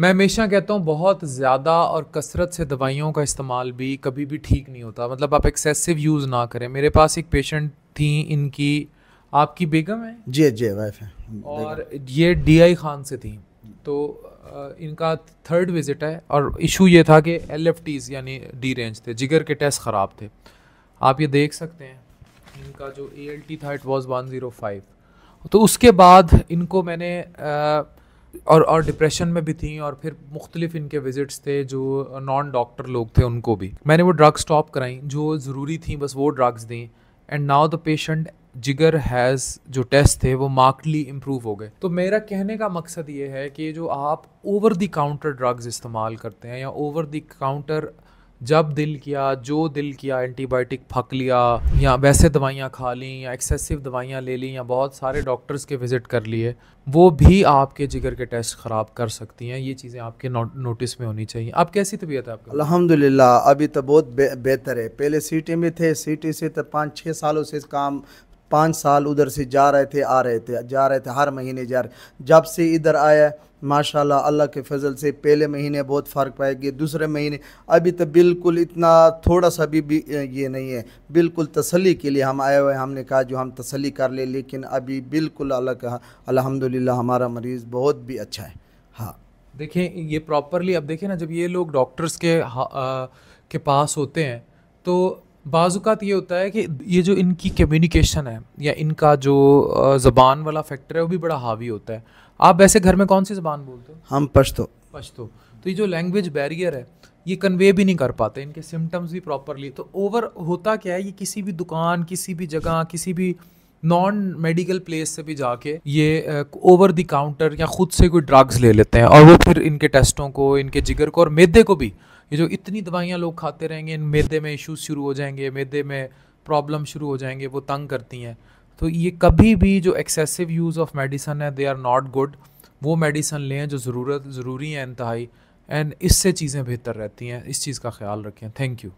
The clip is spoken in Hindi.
मैं हमेशा कहता हूँ बहुत ज़्यादा और कसरत से दवाइयों का इस्तेमाल भी कभी भी ठीक नहीं होता मतलब आप एक्सेसिव यूज़ ना करें मेरे पास एक पेशेंट थी इनकी आपकी बेगम है जी जी वाइफ है और ये डीआई खान से थी तो इनका थर्ड विज़िट है और इशू ये था कि एल यानी डी रेंज थे जिगर के टेस्ट ख़राब थे आप ये देख सकते हैं इनका जो ए था इट वॉज़ वन तो उसके बाद इनको मैंने आ, और और डिप्रेशन में भी थी और फिर मुख्तलिफ इनके विजिट्स थे जो नॉन डॉक्टर लोग थे उनको भी मैंने वो ड्रग्स स्टॉप कराई जो ज़रूरी थी बस वो ड्रग्स दी एंड नाउ द पेशेंट जिगर हैज़ जो टेस्ट थे वो मार्कली इम्प्रूव हो गए तो मेरा कहने का मकसद ये है कि जो आप ओवर दी काउंटर ड्रग्स इस्तेमाल करते हैं या ओवर दी काउंटर जब दिल किया जो दिल किया एंटीबायोटिक फक लिया या वैसे दवाइयाँ खा ली या एक्सेसिव दवाइयाँ ले ली या बहुत सारे डॉक्टर्स के विज़िट कर लिए वो भी आपके जिगर के टेस्ट ख़राब कर सकती हैं ये चीज़ें आपके नो, नोटिस में होनी चाहिए आप कैसी तबीयत है आपकी अलहमदिल्ला अभी तो बहुत बेहतर है पहले सिटी में थे सिटी से तो पाँच छः सालों से काम पाँच साल उधर से जा रहे थे आ रहे थे जा रहे थे हर महीने जा रहे जब से इधर आया माशाल्लाह अल्लाह के फजल से पहले महीने बहुत फ़र्क पाएगी दूसरे महीने अभी तो बिल्कुल इतना थोड़ा सा भी, भी ये नहीं है बिल्कुल तसली के लिए हम आए हुए हमने कहा जो हम तसली कर ले लेकिन अभी बिल्कुल अल्लाह का अलहमदिल्ला हमारा मरीज़ बहुत भी अच्छा है हाँ देखें ये प्रॉपरली अब देखें ना जब ये लोग डॉक्टर्स के आ, के पास होते हैं तो बाजुकात ये होता है कि ये जो इनकी कम्युनिकेशन है या इनका जो ज़बान वाला फैक्टर है वो भी बड़ा हावी होता है आप वैसे घर में कौन सी ज़बान बोलते हो हम पश्तो पश्तो तो ये जो लैंग्वेज बैरियर है ये कन्वे भी नहीं कर पाते इनके सिम्टम्स भी प्रॉपरली तो ओवर होता क्या है ये किसी भी दुकान किसी भी जगह किसी भी नॉन मेडिकल प्लेस से भी जाके ये ओवर दी काउंटर या ख़ुद से कोई ड्रग्स ले लेते हैं और वो फिर इनके टेस्टों को इनके जिगर को और मैदे को भी ये जो इतनी दवाइयाँ लोग खाते रहेंगे इन मैदे में इशूज़ शुरू हो जाएंगे मैदे में प्रॉब्लम शुरू हो जाएंगे वो तंग करती हैं तो ये कभी भी जो एक्सेसिव यूज़ ऑफ मेडिसन है दे आर नॉट गुड वो मेडिसन लें जो ज़रूरत ज़रूरी है इंतहाई एंड इससे चीज़ें बेहतर रहती हैं इस चीज़ का ख्याल रखें थैंक यू